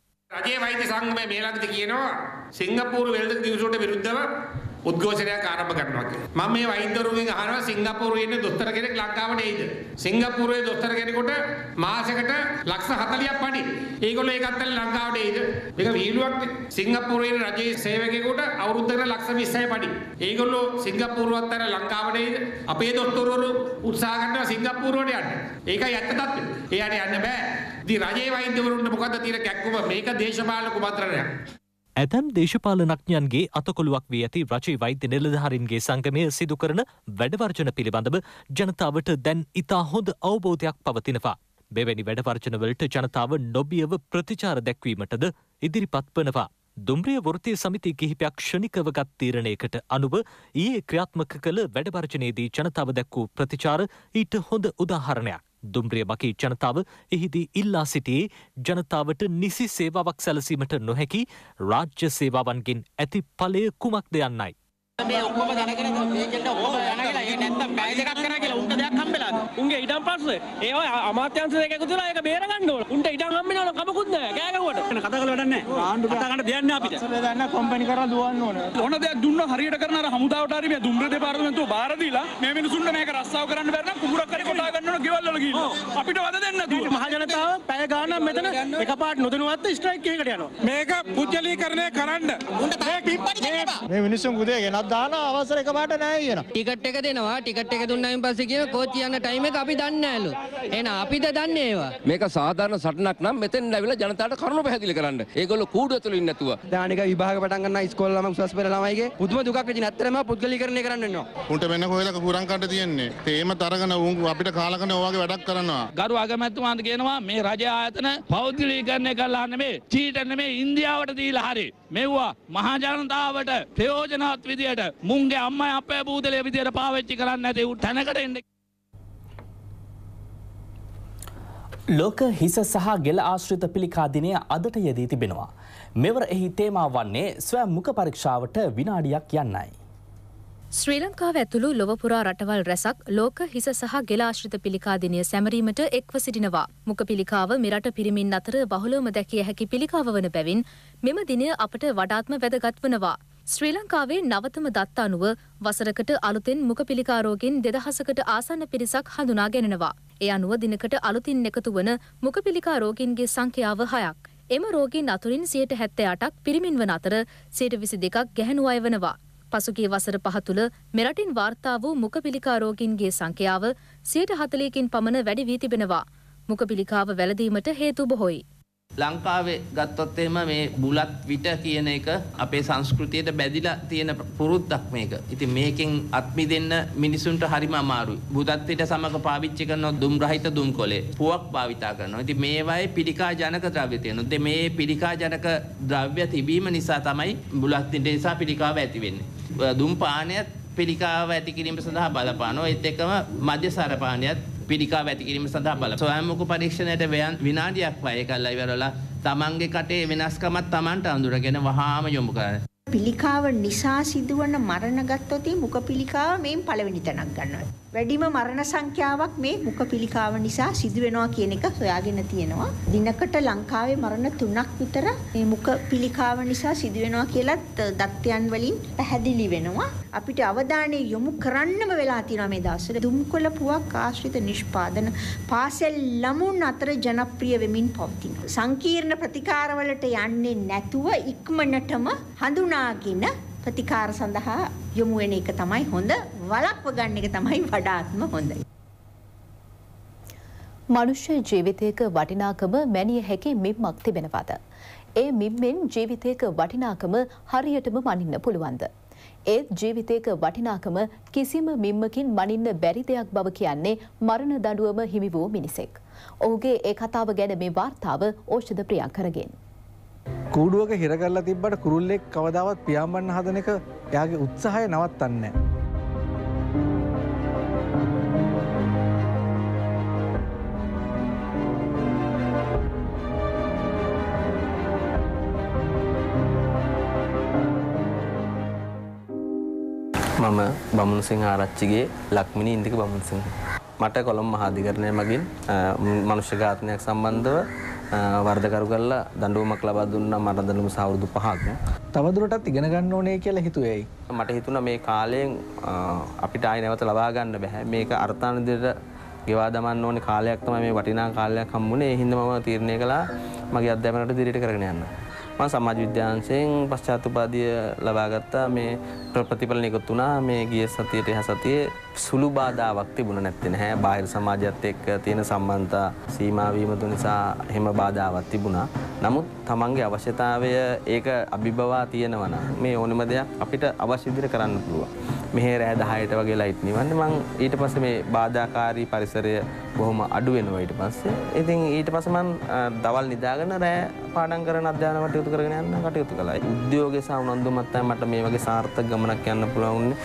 රජයේ වෛද්‍ය සංගමය මේලඟදී කියනවා සිංගප්පූරු වෙළඳ දිවුසුවට විරුද්ධව උද්ඝෝෂණයක් ආරම්භ කරනවා කියලා. මම මේ වෛද්‍යවරුන්ගෙන් අහනවා සිංගප්පූරුවේ ඉන්න දොස්තර කෙනෙක් ලංකාවට එයිද? සිංගප්පූරුවේ දොස්තර කෙනෙකුට මාසෙකට ලක්ෂ 40ක් පඩි. ඒගොල්ලෝ ඒකත් අතර ලංකාවට එයිද? මේක විහිළුවක්නේ. සිංගප්පූරුවේ රජයේ සේවකයෙකුට අවුරුද්දකට ලක්ෂ 20යි පඩි. ඒගොල්ලෝ සිංගප්පූරුවත් අතර ලංකාවට එයිද? අපේ දොස්තරවරු උත්සාහ කරනවා සිංගප්පූරුවට යන්න. ඒකයි ඇත්ත తත්ත්වය. එයාට යන්න බෑ. ඉතින් රජයේ වෛද්‍යවරුන්ට මොකද්ද තියෙන කැක්කුම? මේක දේශපාලන කුමන්ත්‍රණයක්. ඇතැම් දේශපාලනඥයන්ගේ අතකොළුවක් වී ඇති රජේ වෛද්‍ය නිලධහරින්ගේ සංගමය සිදුකරන වැඩවර්ජන පිළිබඳව ජනතාවට දැන් ඉතා හොඳ අවබෝධයක් පවතිනවා. මෙවැනි වැඩවර්ජනවලට ජනතාව නොබියව ප්‍රතිචාර දැක්වීමටද ඉදිරිපත් වනවා. දුම්රිය වෘතිය සමිති කිහිපයක් ක්ෂණිකව ගත් තීරණයකට අනුව ඊයේ ක්‍රියාත්මක කළ වැඩවර්ජනයේදී ජනතාව දැක්වූ ප්‍රතිචාර ඊට හොඳ උදාහරණයක්. දුම්රිය බකී ජනතාව එහිදී ඉල්ලා සිටියේ ජනතාවට නිසි සේවාවක් සැලසීමට නොහැකි රාජ්‍ය සේවාවන්ගෙන් ඇති ඵලය කුමක්ද යන්නයි. මේ ඔක්කොම දැනගෙන මේකෙන්ද ඕක දැනගෙන ඒ නැත්තම් බෑග් එකක් කරා කියලා උන්ට දෙයක් හම්බෙලා වෙලා උන්ගේ ඉඩම් ප්‍රශ්න ඒවා අමාත්‍යන්ස එකතු වෙලා ඒක බේරගන්න ඕන උන්ට ඉඩම් හම්බෙන්න ඕන කමකුත් නැහැ කෑ ගැහුවට කතා කරලා වැඩක් නැහැ ආණ්ඩු කතා කරන්න දෙයක් නැහැ අපිට දන්න කොම්පැනි කරලා දුවන්න ඕන ඕන දෙයක් දුන්න හරියට කරන අර හමුදාවට හරි මේ දුම්රිය දෙපාර්තමේන්තුව බාර දීලා මේ මිනිසුන්ට මේක රස්සාව කරන්න බැරි නම් කුඹුරක් හරි කොටා ගන්න ඕන ගෙවල් වල ගිහින් අපිට වද දෙන්න නැතුව මහජනතාව පැය ගාණක් මෙතන එකපාරට නොදැනුවත්ව ස්ට්‍රයික් එකකට යනවා මේක පුජ්‍යලීකරණය කරන්න උන්ට තව පිම්පටි දෙන්න එපා මේ මිනිසුන් උදේ ගෙනත් දාලා අවසර එකපාරට නැහැ කියන ටිකට් එක දෙනවා ටිකට් එක දුන්නායින් පස්සේ කියන කෝචියන් කරන ටයිම් එක අපි දන්නේ නැහැලු. එහෙනම් අපිට දන්නේ ඒවා. මේක සාධාරණ සටනක් නම් මෙතෙන් ඇවිල්ලා ජනතාවට කරුණු පැහැදිලි කරන්න. ඒගොල්ලෝ කූඩුව තුළ ඉන්නේ නැතුව. දානික විභාග පටන් ගන්න ඉස්කෝල ළම උසස් පෙළ ළමයිගේ පුදුම දුකක් වෙදින. ඇත්තටම පුද්ගලීකරණය කරන්න වෙනවා. උන්ට මෙන්න කොහෙලක කුරං කන්න තියෙන්නේ. තේම තරගෙන උන් අපිට කාලකන ඔයවාගේ වැඩක් කරනවා. ගරු අගමැතිතුමාට කියනවා මේ රජ ආයතන පෞද්ගලීකරණය කරලා නෙමෙයි, චීට නෙමෙයි ඉන්දියාවට දීලා හරි. මෙව්වා මහජනතාවට ප්‍රයෝජනවත් විදියට මුන්ගේ අම්මයි අපේ බූදලේ විදියට පාවිච්චි කරන්න නැති උ තැනකට එන්නේ ලෝක හිස සහ ගෙල ආශ්‍රිත පිළිකාදිනය අදට යෙදී තිබෙනවා. මෙවර එහි තේමා වන්නේ ස්වෑ මුක පරීක්ෂාවට විනාඩියක් යන්නයි. ශ්‍රී ලංකාව ඇතුළු ලොවපුරා රටවල් රැසක් ලෝක හිස සහ ගෙලාශ්‍රිත පිළිකාදිනය සැමරීමට එක්ව සිටිනවා. මුක පිළිකාව මෙරට පිරිමින් අතර බහුලෝම දැකිය හැකි පිළිකාව වන බැවින් මෙම දිනය අපට වඩාත්ම වැදගත් වනවා. ශ්‍රී ලංකාවේ නවතම දත්ත අනුව වසරකට අලුතෙන් මුක පිළිකාරෝගෙන් දෙදහසකට ආසන්න පිරිසක් හඳුනා ගැනෙනවා. ඒ අනුව දිනකට අලුතින් එකතු වන මුකපිලිකා රෝගීන්ගේ සංඛ්‍යාව හයක්. එම රෝගීන් අතුරින් සියයට හැත්තේ අටක් පිරිමින් වන අතර සයට විසි දෙකක් ගැහැණු අය වනවා. පසුගේ වසර පහ තුළ මෙරටින් වාර්තා වූ මුකපිලිකාරෝගින්ගේ සංඛ්‍යාව සයට හතලයකින් පමණ වැඩි වී තිබෙනවා. මුකපිලිකාව වැලදීමට හේතු බොහොයි. ලංකාවේ ගත්තොත් එහෙම මේ බුලත් විට කියන එක අපේ සංස්කෘතියට බැඳිලා තියෙන පුරුද්දක් මේක. ඉතින් මේකෙන් අත්මිදෙන්න මිනිසුන්ට හරිම අමාරුයි. බුදත් විට සමග පාවිච්චි කරන දුම් රහිත දුම්කොලේ පුවක් භාවිතා කරනවා. ඉතින් මේවායේ පිළිකා ජනක ද්‍රව්‍ය තියෙනවා. ඉතින් මේ පිළිකා ජනක ද්‍රව්‍ය තිබීම නිසා තමයි බුලත් නිසා පිළිකාව ඇති වෙන්නේ. දුම් පානයත් පිළිකාව ඇති කිරීම සඳහා බලපානවා. ඒත් එක්කම මධ්‍ය සරපානියත් පිළිකාව ඇති කිරීම සඳහා බලපානවා. ස්වයංමුඛ පරීක්ෂණයට විනාඩියක් වය කළා ඉවරලා තමන්ගේ කටේ වෙනස්කමක් තමන්ට අඳුරගෙන වහාම යොමු කරනවා. පිළිකාව නිසා සිදුවන මරණ ගත්තොත් මුඛ පිළිකාව මේන් පළවෙනි තැනක් ගන්නවා. වැඩිම මරණ සංඛ්‍යාවක් මේ මුඛ පිළිකාව නිසා සිදුවෙනවා කියන එක හොයාගෙන තියෙනවා. දිනකට ලංකාවේ මරණ 3ක් විතර මේ මුඛ පිළිකාව නිසා සිදුවෙනවා කියලත් දත්තයන් වලින් පැහැදිලි වෙනවා. අපිට අවධානය යොමු කරන්නම වෙලා තියෙනවා මේ දවස්වල. දුම්කොළ පුවක් ආශ්‍රිත නිෂ්පාදන පාසල් ළමුන් අතර ජනප්‍රිය වෙමින් පවතිනවා. සංකීර්ණ ප්‍රතිකාරවලට යන්නේ නැතුව ඉක්මනටම හඳුනා හඳුනාගෙන ප්‍රතිකාර සඳහා යොමු වෙන එක තමයි හොඳ වළක්ව ගන්න එක තමයි වඩාත්ම හොඳ. මනුෂ්‍ය ජීවිතයක වටිනාකම මැනිය හැකි මිම්මක් තිබෙනවාද? ඒ මිම්මෙන් ජීවිතයක වටිනාකම හරියටම මනින්න පුළුවන්ද? ඒත් ජීවිතයක වටිනාකම කිසිම මිම්මකින් මනින්න බැරි දෙයක් බව කියන්නේ මරණ දඬුවම හිමි වූ මිනිසෙක්. ඔහුගේ ඒ කතාව ගැන මේ වාර්තාව ඖෂධ ප්‍රියංකරගෙන්. කූඩුවක හිරකරලා තිබ්බට කුරුල්ලෙක් කවදාවත් පියාඹන්න හදන එක එයාගේ උත්සාහය නවත්තන්නේ නැහැ. මම බමුණුසිං ආරච්චිගේ ලක්මිනි ඉන්දික බමුණුසිංහ. මට කොළඹ මහාධිකරණය මගින් මනුෂ්‍ය ඝාතනයක් සම්බන්ධව වර්ධකරු කරලා දඬුවමක් ලබා දුන්නා මරණ දඬුවම සවුරුදු පහක්. තවදුරටත් ඉගෙන ගන්න ඕනේ කියලා හිතුවේයි. මට හිතුණා මේ කාලයෙන් අපිට ආයෙ නැවත ලබා ගන්න බෑ. මේක අර්ථානුදීට ගෙවා දමන්න ඕනේ කාලයක් තමයි මේ වටිනා කාලයක් හම්බුනේ. ඒ හින්දා මම තීරණය කළා මගේ අධ්‍යාපනයට දිරියට කරගෙන යන්න. මම සමාජ විද්‍යාංශයෙන් පශ්චාත් උපාධිය ලබා ගත්තා මේ ප්‍රතිඵල නිකුත් වුණා මේ ගිය සතියට එහා සතියේ සුළු බාධාවක් තිබුණ නැත්තේ නැහැ බාහිර සමාජයත් එක්ක තියෙන සම්බන්ධතා සීමා වීම නිසා එහෙම බාධාවක් තිබුණා නමුත් තමන්ගේ අවශ්‍යතාවය ඒක අභිබවා තියෙනවා මේ ඕනම දෙයක් අපිට අවශ්‍ය කරන්න පුළුවන් මෙහෙ රෑ 10ට වගේ ලයිට් නිවන්න මම ඊට පස්සේ මේ බාධාකාරී පරිසරය බොහොම අඩු වෙනවා ඊට පස්සේ. ඉතින් ඊට පස්සේ මම දවල් නිදාගෙන රෑ පාඩම් කරන අධ්‍යයන කටයුතු කරගෙන යන්න කටයුතු කළා. උද්‍යෝගය සහ උනන්දුමත් තමයි මට මේ වගේ සාර්ථක ගමනක් යන්න පුළුවන් වුණේ.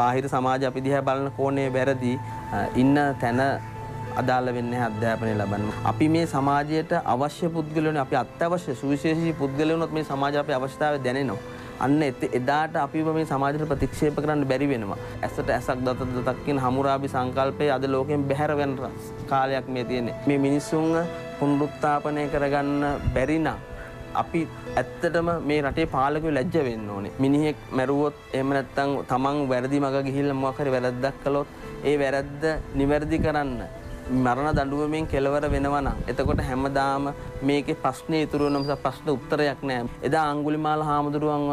බාහිර සමාජ අපි දිහා බලන කෝණය වැරදි ඉන්න තැන අදාළ වෙන්නේ අධ්‍යාපනය ලබන්න. අපි මේ සමාජයට අවශ්‍ය පුද්ගලයන් අපි අත්‍යවශ්‍ය සුවිශේෂී පුද්ගලයන් මේ සමාජ අපේ අවශ්‍යතාවය දැනෙනවා. අන්න එදාට අපිව මේ සමාජයට ප්‍රතික්ෂේප කරන්න බැරි වෙනවා. ඇසට ඇසක් දත දතක් කියන හමුරාබි සංකල්පය අද ලෝකයෙන් බැහැර වෙන කාලයක් මේ තියෙන්නේ. මේ මිනිස්සුන්ව පුනරුත්ථාපනය කරගන්න බැරි නම් අපි ඇත්තටම මේ රටේ පාලකව ලැජ්ජ වෙන්න ඕනේ. මිනිහෙක් මැරුවොත් එහෙම නැත්නම් තමන් වැරදි මග ගිහිල්ලා මොකක් හරි වැරද්දක් කළොත් ඒ වැරද්ද නිවැරදි කරන්න මරණ දඬුවමින් කෙලවර වෙනවා නම් එතකොට හැමදාම මේකේ ප්‍රශ්නේ ඉතුරු වෙන නිසා ප්‍රශ්න උත්තරයක් නැහැ. එදා අඟුලිමාල හාමුදුරුවන්ව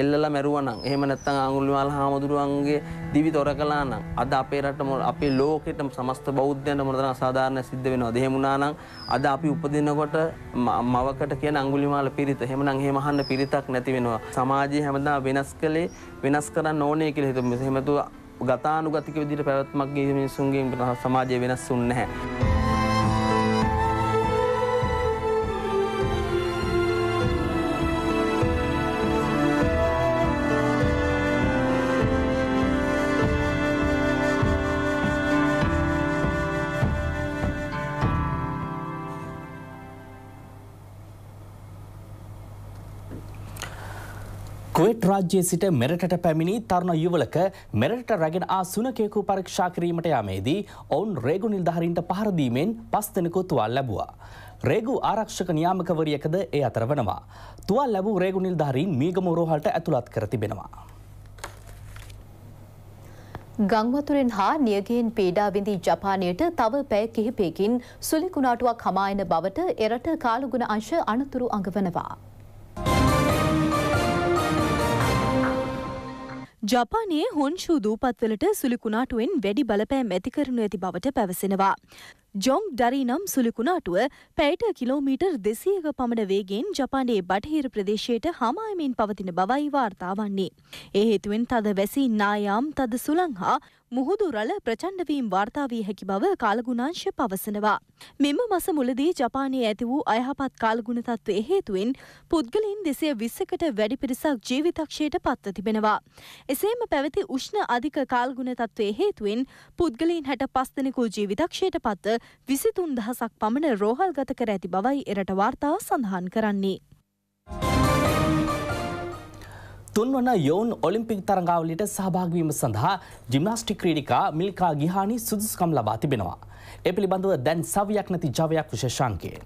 එල්ලලා මැරුවා නම් එහෙම නැත්නම් අඟුලිමාල හාමුදුරුවන්ගේ දිවි තොර කළා නම් අද අපේ රට අපේ ලෝකෙට සමස්ත බෞද්ධයන්ට මොනතරම් අසාධාරණ සිද්ධ වෙනවද? එහෙම වුණා නම් අද අපි උපදිනකොට මවකට කියන අඟුලිමාල පිරිත. එහෙමනම් එහෙම අහන්න පිරිතක් නැති වෙනවා. සමාජය හැමදාම වෙනස් කළේ වෙනස් කරන්න ඕනේ කියලා හිතුවා. එහෙම ගතානුගතික විදිහට පැවැත්මක් ගිහි මිනිසුන්ගේ සමාජය වෙනස් වුන්නේ නැහැ. රාජ්‍යයේ සිට මෙරටට පැමිණි තරුණ යුවලක මෙරට රැගෙන ආ සුනකයකු පරීක්ෂා කිරීමට යාමේදී ඔවුන් රේගු නිල්ධහරින්ට පහරදීමෙන් පස් දෙනෙකු තුවල් ලැබවා. රේගු ආරක්ෂක නියාමකවරියකද ඒ අතර වනවා. තුවල් ලැබූ රේගු නිල්ධහරින් මීගමරෝහල්ට ඇතුළත් කර තිබෙනවා. ගංවතුරෙන් හා නියගෙන් පීඩාවිඳී ජපානයට තව පැය කිහිපයකින් සුලිකුණාටුවක් හමායන බවට එරට කාලුගුණ අංශ අනතුරු අඟවනවා. ජපානයේ හොන්ෂූ දූපත්වලට සුළි කුණාටුවෙන් වැඩි බලපෑම් ඇති කරනු ඇති බවට පැවසෙනවා. ජොං ඩරි නම් සුළුකුණාටුව පැයට කිලෝමීටර් දෙසියක පමණ වේගෙන් ජපානයේ බටහිර ප්‍රදේශයට හමායමින් පවතින බවයි වාර්තා වන්නේ. ඒ හේතුවෙන් තද වැසි නායාම් තද සුළං හා මුහුදු රළ ප්‍රචණ්ඩවීම් වාර්තාාවී හැකි බව කාලගුණංශ පවසනවා. මෙම මස මුලදී ජපානයේ ඇති වූ අයහපත් කාලගුණ තත්ත්ව හේතුවෙන් පුද්ගලින් දෙසය විස්සකට වැඩි පිරිසක් ජීවිතක්ෂයට පත්ව තිබෙනවා. එසේම පැවති උෂ්ණ අධික කාල්ගුණ තත්ත්වය හේතුවෙන් පුද්ගලින් හැට පස්තනකු ජීවිතක්ෂයට පත්ව විසිතුන් දහසක් පමණ රෝහල් ගත කර ඇති බවයි එරට වාර්තාව සඳහන් කරන්නේ. තුන්වන යෝන් ඔලිම්පික් තරඟාවලියට සහභාගවීම සඳහා ජිම්නාස්ටික් ක්‍රීඩිකා මිල්කා ගිහානි සුදුසුකම් ලබා තිබෙනවා. එ පිළිබඳව දැන් සවියක් නැති ජවයක් විශේෂාන්කයෙන්.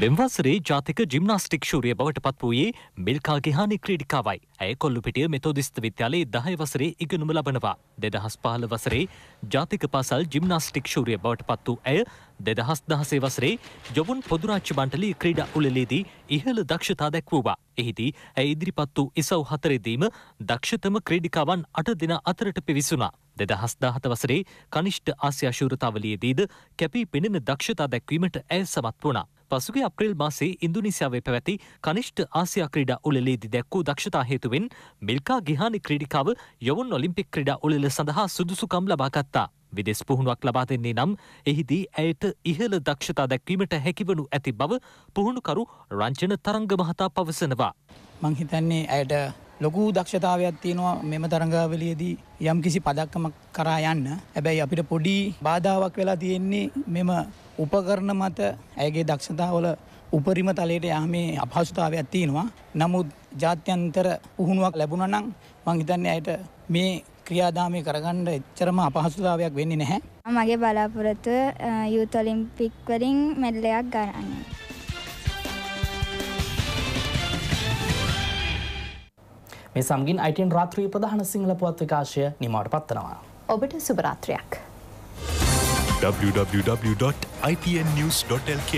මෙම වසරේ ජාතික ජිම්නාස්ටික් ශූරිය බවට පත් වූයේ මිල්කාගේ හානි ක්‍රීඩිකාවයි. ඇය කොල්ලුපිටිය මෙතෝදිස්ත විද්‍යාලයේ දහය වසරේ ඉගෙනුම ලබනවා. දෙදහස් පහළ වසරේ ජාතික පාසල් ජිම්නාස්ටික් ශූරිය බවට පත් වූ ඇය දෙදහස් දහසේ වසරේ ජොබුන් පොදුරාච්චි මණ්ඩලී ක්‍රීඩා උළෙලේදී ඉහළ දක්ෂතා දැක්වූවා. එහිදී ඇය ඉදිරිපත් වූ ඉසව් හතරේදීම දක්ෂතම ක්‍රීඩිකාවන් අට දෙනා අතරට පිවිසුනා. දෙදහස් දාහත වසරේ කනිෂ්ඨ ආසියාශූරතාවලියේදීද කැපී පෙනෙන දක්ෂතා දැක්වීමට ඇය සමත් වුණා. පසුගේ අප්‍රේල් මාසේ ඉන්දුනිසියාවේ පැවැති කනිෂ්ට ආසියා ක්‍රීඩා උළෙලේදී දැක්වූ දක්ෂතා හේතුවෙන් මිල්කා ගිහානි ක්‍රීඩිකාව යොවුන් ඔලිම්පික් ක්‍රීඩා උළෙල සඳහා සුදුසුකම් ලබාගත්තා. විදෙස් පුහුණුවක් ලබා දෙන්නේ නම් එහිදී ඇයට ඉහළ දක්ෂතා දැක්වීමට හැකිවනු ඇති බව පුහුණුකරු රංචන තරංග මහතා පවසනවා. මංහිතන්නේ ඇයට ලොකු දක්ෂතාවයක් තියෙනවා මෙම තරඟාවලියේදී යම් කිසි පදක්කමක් කරා යන්න. හැබැයි අපිට පොඩි බාධාවක් වෙලා තියෙන්නේ මෙම උපකරණ මත ඇගේ දක්ෂතාවල උපරිම තලයට යහමේ අපහසුතාවයක් තියෙනවා. නමුත් ජාත්‍යන්තර පුහුණුවක් ලැබුණ නම් මං හිතන්නේ ඇයට මේ ක්‍රියාදාමය කරගන්න එච්චරම අපහසුතාවයක් වෙන්නේ නැහැ. මගේ බලාපොරොත්තුව යූත් ඔලිම්පික් වලින් මෙඩලයක් ගන්න. මේ සමගින් අයිටන් රාත්‍රී ප්‍රධාන සිංහල පුවත් විකාශය නිමාට පත්වනවා. ඔබට සුභරාත්‍රයක්. www.itnnews.lk